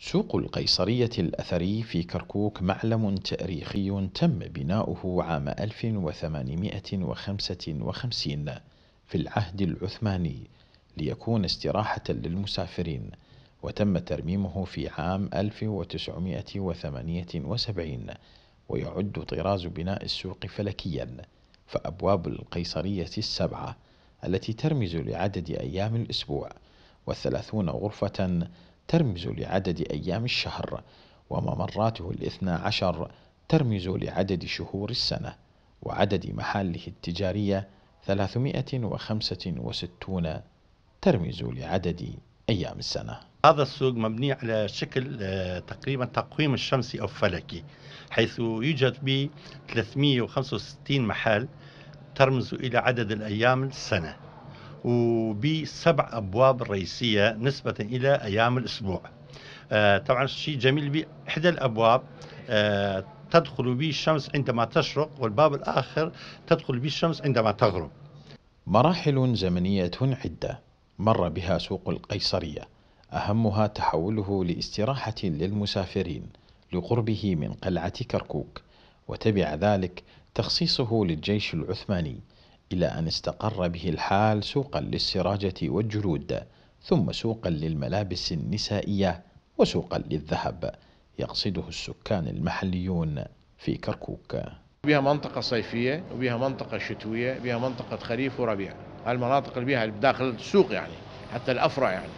سوق القيصرية الأثري في كركوك معلم تاريخي تم بناؤه عام 1855 في العهد العثماني ليكون استراحة للمسافرين وتم ترميمه في عام 1978 ويعد طراز بناء السوق فلكيا فأبواب القيصرية السبعة التي ترمز لعدد أيام الأسبوع وثلاثون غرفة ترمز لعدد أيام الشهر وممراته الاثنا عشر ترمز لعدد شهور السنة وعدد محله التجارية 365 ترمز لعدد أيام السنة هذا السوق مبني على شكل آه، تقريبا تقويم الشمسي أو فلكي حيث يوجد به 365 محل ترمز إلى عدد الأيام السنة وبسبع أبواب رئيسية نسبة إلى أيام الأسبوع آه، طبعا الشيء جميل باحدى الأبواب آه، تدخل به الشمس عندما تشرق والباب الآخر تدخل به الشمس عندما تغرب مراحل زمنية عدة مر بها سوق القيصرية أهمها تحوله لاستراحة للمسافرين لقربه من قلعة كركوك وتبع ذلك تخصيصه للجيش العثماني إلى أن استقر به الحال سوقا للسراجة والجلود ثم سوقا للملابس النسائية وسوقا للذهب يقصده السكان المحليون في كركوك بها منطقة صيفية وبها منطقة شتوية بها منطقة خريف وربيع المناطق اللي بها داخل السوق يعني حتى الأفرع يعني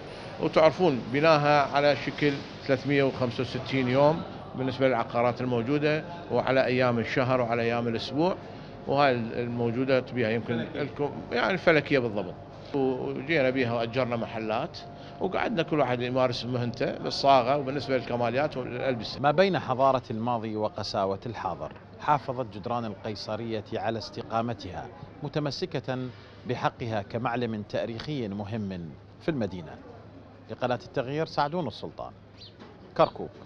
وتعرفون بناها على شكل 365 يوم بالنسبة للعقارات الموجودة وعلى أيام الشهر وعلى أيام الأسبوع وهاي الموجوده بها يمكن لكم يعني الفلكيه بالضبط وجينا بها واجرنا محلات وقعدنا كل واحد يمارس مهنته بالصاغه وبالنسبه للكماليات والالبسه. ما بين حضاره الماضي وقساوه الحاضر، حافظت جدران القيصريه على استقامتها متمسكه بحقها كمعلم تاريخي مهم في المدينه. لقناه التغيير سعدون السلطان. كركوك.